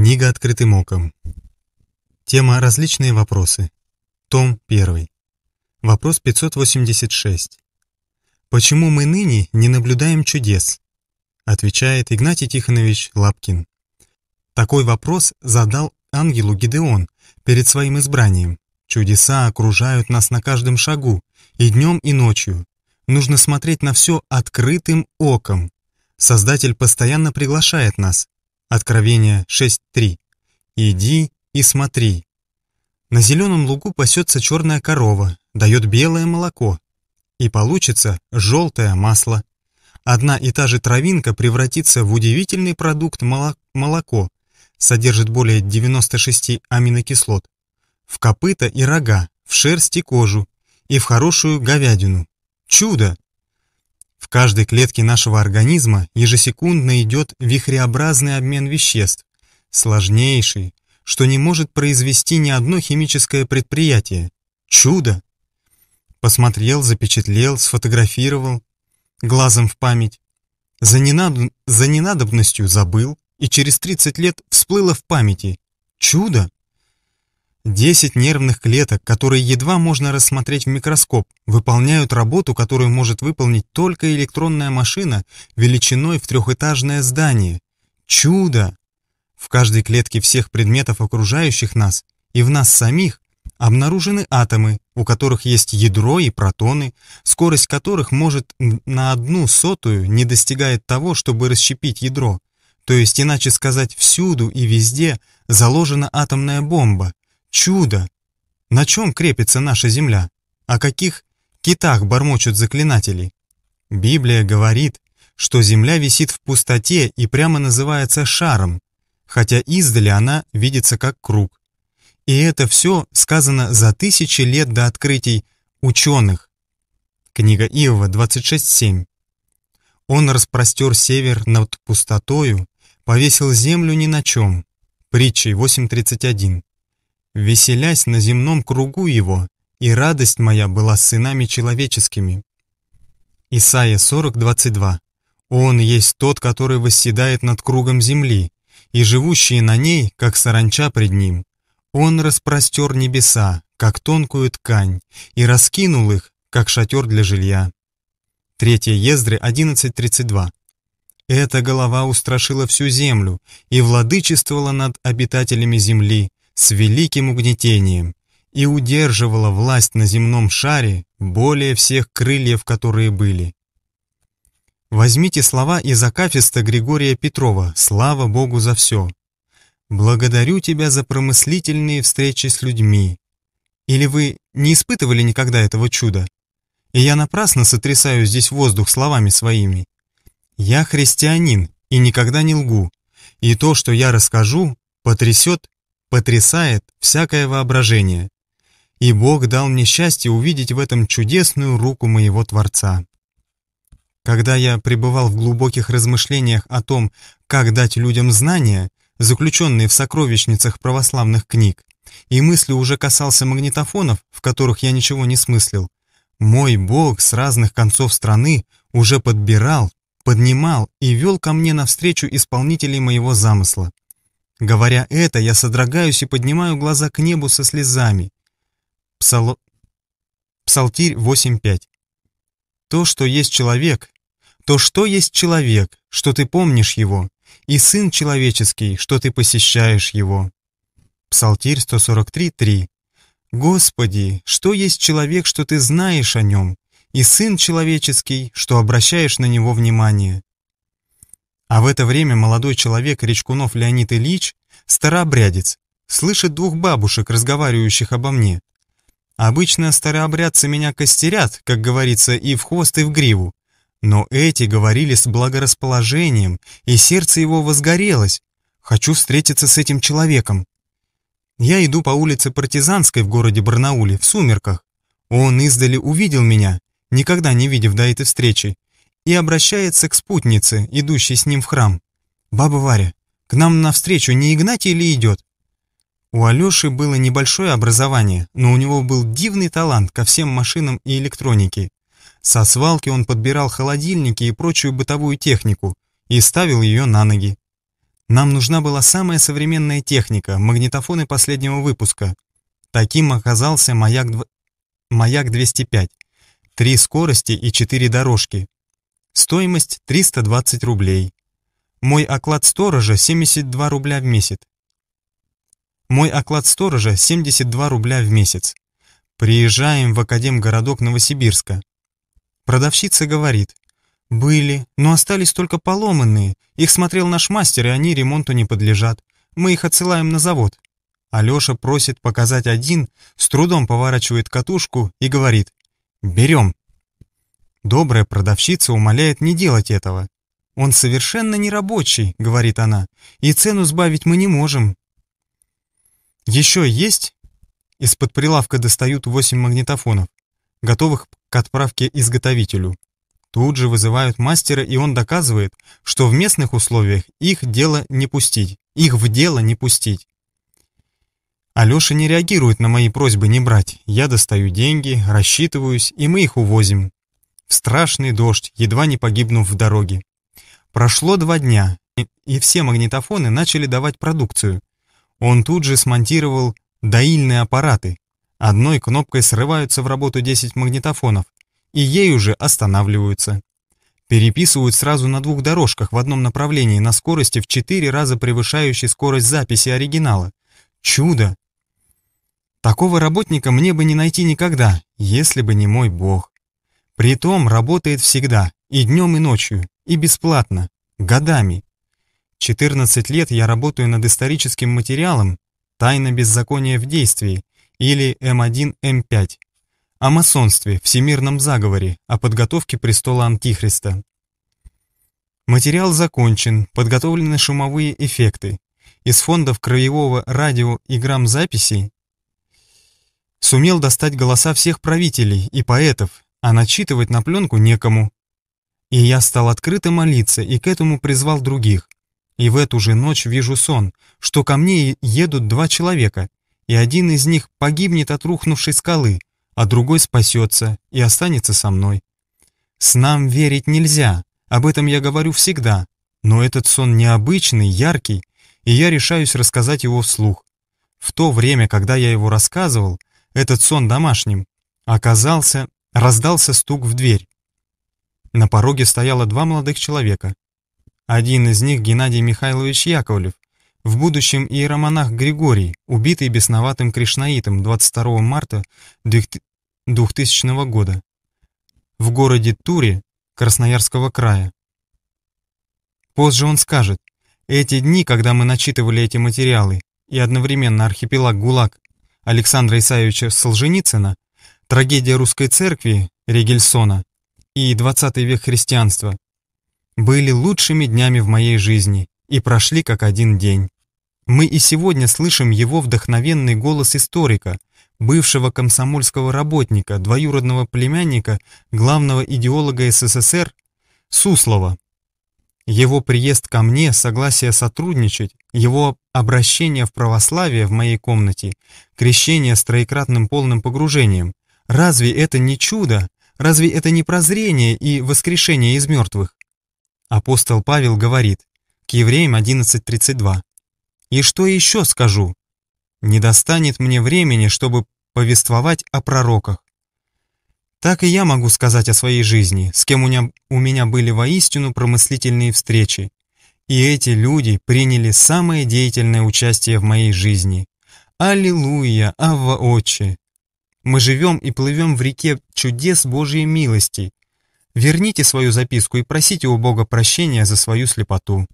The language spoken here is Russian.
Книга открытым оком. Тема «Различные вопросы». Том 1. Вопрос 586. «Почему мы ныне не наблюдаем чудес?» Отвечает Игнатий Тихонович Лапкин. Такой вопрос задал ангелу Гидеон перед своим избранием. «Чудеса окружают нас на каждом шагу, и днем, и ночью. Нужно смотреть на все открытым оком. Создатель постоянно приглашает нас, Откровение 6.3. «Иди и смотри». На зеленом лугу пасется черная корова, дает белое молоко. И получится желтое масло. Одна и та же травинка превратится в удивительный продукт молоко, содержит более 96 аминокислот. В копыта и рога, в шерсть и кожу, и в хорошую говядину. Чудо! В каждой клетке нашего организма ежесекундно идет вихреобразный обмен веществ, сложнейший, что не может произвести ни одно химическое предприятие. Чудо! Посмотрел, запечатлел, сфотографировал, глазом в память. За, ненад... за ненадобностью забыл, и через 30 лет всплыло в памяти. Чудо! Десять нервных клеток, которые едва можно рассмотреть в микроскоп, выполняют работу, которую может выполнить только электронная машина величиной в трехэтажное здание. Чудо! В каждой клетке всех предметов, окружающих нас, и в нас самих, обнаружены атомы, у которых есть ядро и протоны, скорость которых может на одну сотую не достигает того, чтобы расщепить ядро. То есть, иначе сказать, всюду и везде заложена атомная бомба, Чудо! На чем крепится наша земля? О каких китах бормочут заклинатели? Библия говорит, что земля висит в пустоте и прямо называется шаром, хотя издали она видится как круг. И это все сказано за тысячи лет до открытий ученых. Книга Иова 26.7. Он распростер север над пустотою, повесил землю ни на чем. Притчей 8.31 веселясь на земном кругу его, и радость моя была с сынами человеческими. Исайя 40, 22. Он есть тот, который восседает над кругом земли, и живущие на ней, как саранча пред ним. Он распростер небеса, как тонкую ткань, и раскинул их, как шатер для жилья. 3 Ездры 11.32 Эта голова устрашила всю землю и владычествовала над обитателями земли, с великим угнетением и удерживала власть на земном шаре более всех крыльев, которые были. Возьмите слова из Акафиста Григория Петрова «Слава Богу за все». «Благодарю тебя за промыслительные встречи с людьми». Или вы не испытывали никогда этого чуда? И я напрасно сотрясаю здесь воздух словами своими. Я христианин и никогда не лгу, и то, что я расскажу, потрясет потрясает всякое воображение. И Бог дал мне счастье увидеть в этом чудесную руку моего Творца. Когда я пребывал в глубоких размышлениях о том, как дать людям знания, заключенные в сокровищницах православных книг, и мысли уже касался магнитофонов, в которых я ничего не смыслил, мой Бог с разных концов страны уже подбирал, поднимал и вел ко мне навстречу исполнителей моего замысла. Говоря это, я содрогаюсь и поднимаю глаза к небу со слезами. Псало... Псалтирь 8.5. То, что есть человек, то, что есть человек, что ты помнишь его, и Сын Человеческий, что ты посещаешь его. Псалтирь 143.3. Господи, что есть человек, что ты знаешь о нем, и Сын Человеческий, что обращаешь на него внимание. А в это время молодой человек Речкунов Леонид Ильич, старообрядец, слышит двух бабушек, разговаривающих обо мне. Обычно старообрядцы меня костерят, как говорится, и в хвост, и в гриву. Но эти говорили с благорасположением, и сердце его возгорелось. Хочу встретиться с этим человеком. Я иду по улице Партизанской в городе Барнауле, в сумерках. Он издали увидел меня, никогда не видев до этой встречи, и обращается к спутнице, идущей с ним в храм. «Баба Варя, к нам навстречу не Игнатий ли идет?» У Алёши было небольшое образование, но у него был дивный талант ко всем машинам и электронике. Со свалки он подбирал холодильники и прочую бытовую технику и ставил ее на ноги. Нам нужна была самая современная техника, магнитофоны последнего выпуска. Таким оказался маяк, дв... маяк Три скорости и четыре дорожки. Стоимость 320 рублей. Мой оклад сторожа 72 рубля в месяц. Мой оклад сторожа 72 рубля в месяц. Приезжаем в Академгородок Новосибирска. Продавщица говорит. Были, но остались только поломанные. Их смотрел наш мастер, и они ремонту не подлежат. Мы их отсылаем на завод. Алёша просит показать один, с трудом поворачивает катушку и говорит. Берем. Добрая продавщица умоляет не делать этого. «Он совершенно не рабочий», — говорит она, — «и цену сбавить мы не можем». «Еще есть?» Из-под прилавка достают 8 магнитофонов, готовых к отправке изготовителю. Тут же вызывают мастера, и он доказывает, что в местных условиях их дело не пустить, их в дело не пустить. Алёша не реагирует на мои просьбы не брать. Я достаю деньги, рассчитываюсь, и мы их увозим в страшный дождь, едва не погибнув в дороге. Прошло два дня, и все магнитофоны начали давать продукцию. Он тут же смонтировал доильные аппараты. Одной кнопкой срываются в работу 10 магнитофонов, и ей уже останавливаются. Переписывают сразу на двух дорожках в одном направлении на скорости в 4 раза превышающей скорость записи оригинала. Чудо! Такого работника мне бы не найти никогда, если бы не мой бог. Притом работает всегда, и днем, и ночью, и бесплатно, годами. 14 лет я работаю над историческим материалом «Тайна беззакония в действии» или М1-М5 о масонстве, всемирном заговоре, о подготовке престола Антихриста. Материал закончен, подготовлены шумовые эффекты. Из фондов краевого радио и грамзаписи сумел достать голоса всех правителей и поэтов, а начитывать на пленку некому. И я стал открыто молиться и к этому призвал других. И в эту же ночь вижу сон, что ко мне едут два человека, и один из них погибнет от рухнувшей скалы, а другой спасется и останется со мной. С нам верить нельзя, об этом я говорю всегда, но этот сон необычный, яркий, и я решаюсь рассказать его вслух. В то время, когда я его рассказывал, этот сон домашним оказался Раздался стук в дверь. На пороге стояло два молодых человека. Один из них Геннадий Михайлович Яковлев, в будущем иеромонах Григорий, убитый бесноватым кришнаитом 22 марта 2000 года в городе Туре Красноярского края. Позже он скажет, эти дни, когда мы начитывали эти материалы, и одновременно архипелаг ГУЛАГ Александра Исаевича Солженицына, Трагедия русской церкви Регельсона и 20 век христианства были лучшими днями в моей жизни и прошли как один день. Мы и сегодня слышим его вдохновенный голос историка, бывшего комсомольского работника, двоюродного племянника, главного идеолога СССР Суслова. Его приезд ко мне, согласие сотрудничать, его обращение в православие в моей комнате, крещение с троекратным полным погружением, Разве это не чудо? Разве это не прозрение и воскрешение из мертвых? Апостол Павел говорит, к евреям 11.32. И что еще скажу? Не достанет мне времени, чтобы повествовать о пророках. Так и я могу сказать о своей жизни, с кем у меня, у меня были воистину промыслительные встречи. И эти люди приняли самое деятельное участие в моей жизни. Аллилуйя, Авва Отче! Мы живем и плывем в реке чудес Божьей милости. Верните свою записку и просите у Бога прощения за свою слепоту.